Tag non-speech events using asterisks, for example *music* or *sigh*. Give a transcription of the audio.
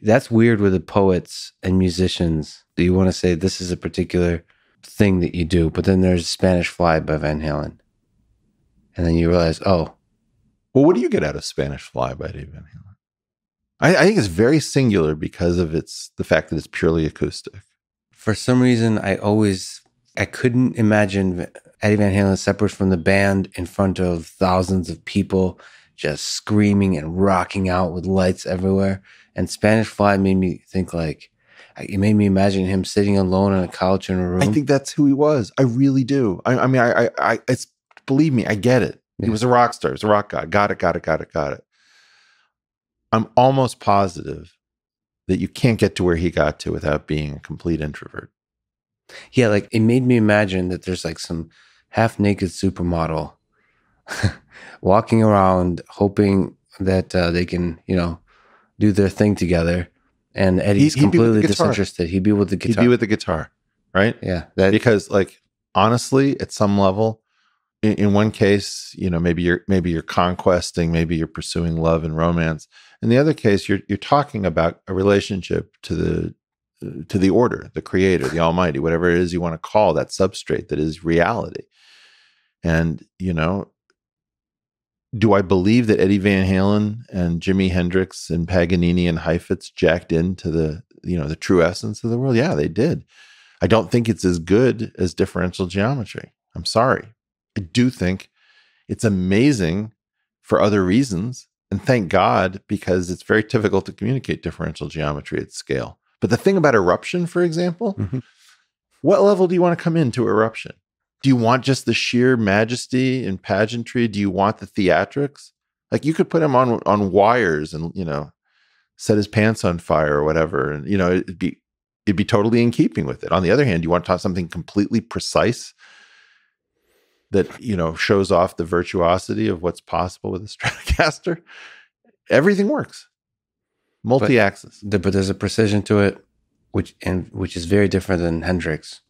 That's weird with the poets and musicians that you want to say this is a particular thing that you do, but then there's Spanish Fly by Van Halen. And then you realize, oh. Well, what do you get out of Spanish Fly by Dave Van Halen? I, I think it's very singular because of its the fact that it's purely acoustic. For some reason, I always I couldn't imagine Eddie Van Halen separate from the band in front of thousands of people just screaming and rocking out with lights everywhere. And Spanish Fly made me think like it made me imagine him sitting alone on a couch in a room. I think that's who he was. I really do. I, I mean, I, I, I, it's believe me, I get it. Yeah. He was a rock star. He was a rock guy. Got it. Got it. Got it. Got it. I'm almost positive that you can't get to where he got to without being a complete introvert. Yeah, like it made me imagine that there's like some half naked supermodel *laughs* walking around hoping that uh, they can, you know, do their thing together. And Eddie's he'd, he'd completely disinterested. He'd be with the guitar. He'd be with the guitar, right? Yeah. That, because, like, honestly, at some level, in, in one case, you know, maybe you're maybe you're conquesting, maybe you're pursuing love and romance. In the other case, you're you're talking about a relationship to the to the order, the creator, the almighty, whatever it is you want to call that substrate that is reality. And, you know, do I believe that Eddie Van Halen and Jimi Hendrix and Paganini and Heifetz jacked into the you know the true essence of the world? Yeah, they did. I don't think it's as good as differential geometry. I'm sorry. I do think it's amazing for other reasons, and thank God because it's very difficult to communicate differential geometry at scale. But the thing about eruption, for example, mm-hmm. what level do you want to come into eruption? do you want just the sheer majesty and pageantry? Do you want the theatrics? Like you could put him on on wires and you know set his pants on fire or whatever, and you know it'd be it'd be totally in keeping with it. On the other hand, you want to talk something completely precise that you know shows off the virtuosity of what's possible with a *laughs* Stratocaster. Everything works, multi-axis. But, but there's a precision to it, which and which is very different than Hendrix.